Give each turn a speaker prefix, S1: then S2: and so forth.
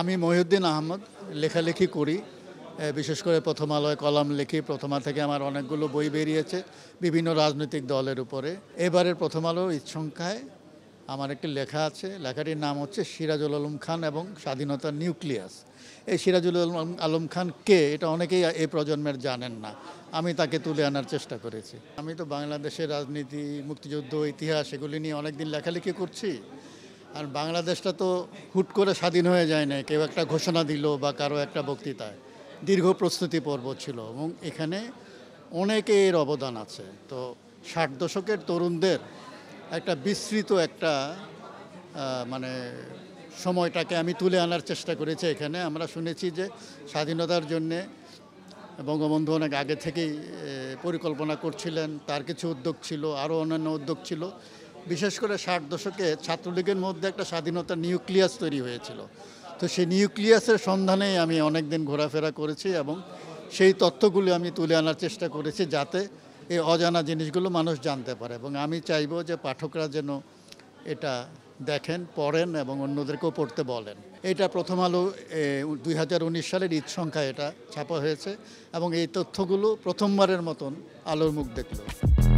S1: আমি মহিউদ্দিন আহমদ লেখালেখি করি বিশেষ করে প্রথম আলোয় কলাম লিখি প্রথমা থেকে আমার অনেকগুলো বই বেরিয়েছে বিভিন্ন রাজনৈতিক দলের উপরে এবারের প্রথম আলো সংখ্যায় আমার একটি লেখা আছে লেখাটির নাম হচ্ছে সিরাজুল আলম খান এবং স্বাধীনতার নিউক্লিয়াস এই সিরাজুল আলম খান কে এটা অনেকেই এই প্রজন্মের জানেন না আমি তাকে তুলে আনার চেষ্টা করেছি আমি তো বাংলাদেশের রাজনীতি মুক্তিযুদ্ধ ইতিহাস এগুলি নিয়ে অনেকদিন লেখালেখি করছি আর বাংলাদেশটা তো হুট করে স্বাধীন হয়ে যায় না কেউ একটা ঘোষণা দিল বা কারো একটা বক্তৃতায় দীর্ঘ প্রস্তুতি পর্ব ছিল এবং এখানে অনেকে এর অবদান আছে তো ষাট দশকের তরুণদের একটা বিস্তৃত একটা মানে সময়টাকে আমি তুলে আনার চেষ্টা করেছি এখানে আমরা শুনেছি যে স্বাধীনতার জন্যে বঙ্গবন্ধু অনেক আগে থেকেই পরিকল্পনা করছিলেন তার কিছু উদ্যোগ ছিল আরও অন্যান্য উদ্যোগ ছিল বিশেষ করে ষাট দশকে ছাত্রলীগের মধ্যে একটা স্বাধীনতা নিউক্লিয়াস তৈরি হয়েছিল তো সেই নিউক্লিয়াসের সন্ধানেই আমি অনেক দিন ঘোরাফেরা করেছি এবং সেই তথ্যগুলো আমি তুলে আনার চেষ্টা করেছি যাতে এই অজানা জিনিসগুলো মানুষ জানতে পারে এবং আমি চাইব যে পাঠকরা যেন এটা দেখেন পড়েন এবং অন্যদেরকেও পড়তে বলেন এটা প্রথম আলো দুই সালের ঈদ সংখ্যা এটা ছাপা হয়েছে এবং এই তথ্যগুলো প্রথমবারের মতন আলোর মুখ দেখলো